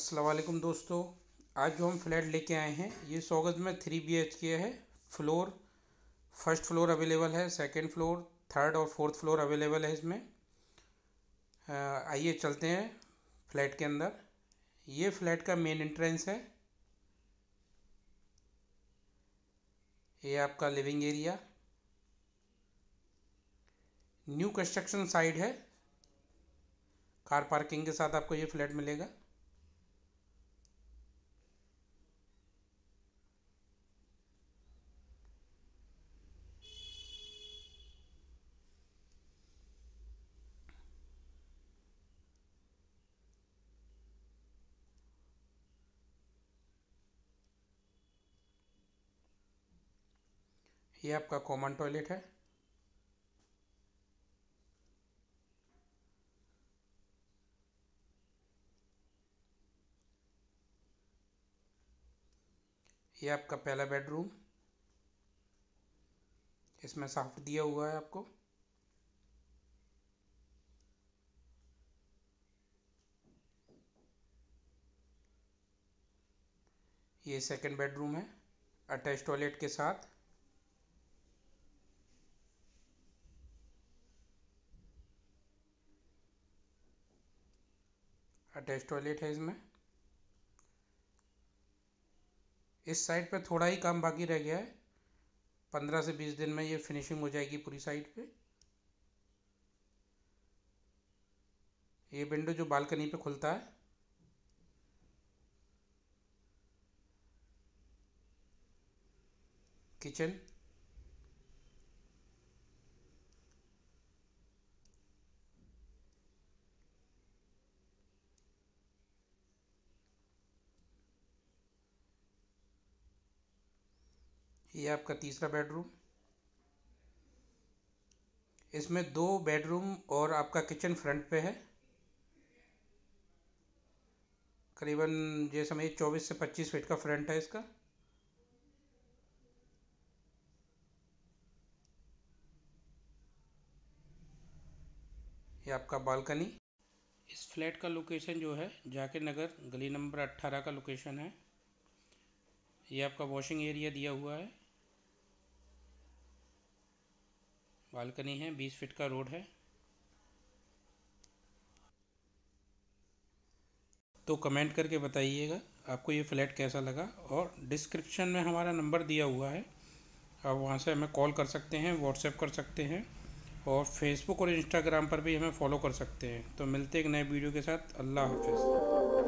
असलकुम दोस्तों आज जो हम फ्लैट लेके आए हैं ये सौगत में थ्री बी एच के है फ्लोर फर्स्ट फ्लोर अवेलेबल है सेकंड फ्लोर थर्ड और फोर्थ फ्लोर अवेलेबल है इसमें आइए चलते हैं फ्लैट के अंदर ये फ्लैट का मेन एंट्रेंस है ये आपका living area new construction side है कार पार्किंग के साथ आपको ये फ्लैट मिलेगा ये आपका कॉमन टॉयलेट है ये आपका पहला बेडरूम इसमें साफ दिया हुआ है आपको ये सेकंड बेडरूम है अटैच टॉयलेट के साथ अटैच टॉयलेट है इसमें इस साइड पे थोड़ा ही काम बाकी रह गया है पंद्रह से बीस दिन में ये फिनिशिंग हो जाएगी पूरी साइड पे ये विंडो जो बालकनी पे खुलता है किचन ये आपका तीसरा बेडरूम इसमें दो बेडरूम और आपका किचन फ्रंट पे है करीबन ये समझिए 24 से 25 फीट का फ्रंट है इसका ये आपका बालकनी इस फ्लैट का लोकेशन जो है जाकिर नगर गली नंबर 18 का लोकेशन है ये आपका वॉशिंग एरिया दिया हुआ है बालकनी है बीस फीट का रोड है तो कमेंट करके बताइएगा आपको ये फ्लैट कैसा लगा और डिस्क्रिप्शन में हमारा नंबर दिया हुआ है आप वहाँ से हमें कॉल कर सकते हैं व्हाट्सएप कर सकते हैं और फेसबुक और इंस्टाग्राम पर भी हमें फॉलो कर सकते हैं तो मिलते एक नए वीडियो के साथ अल्लाह हाफिज़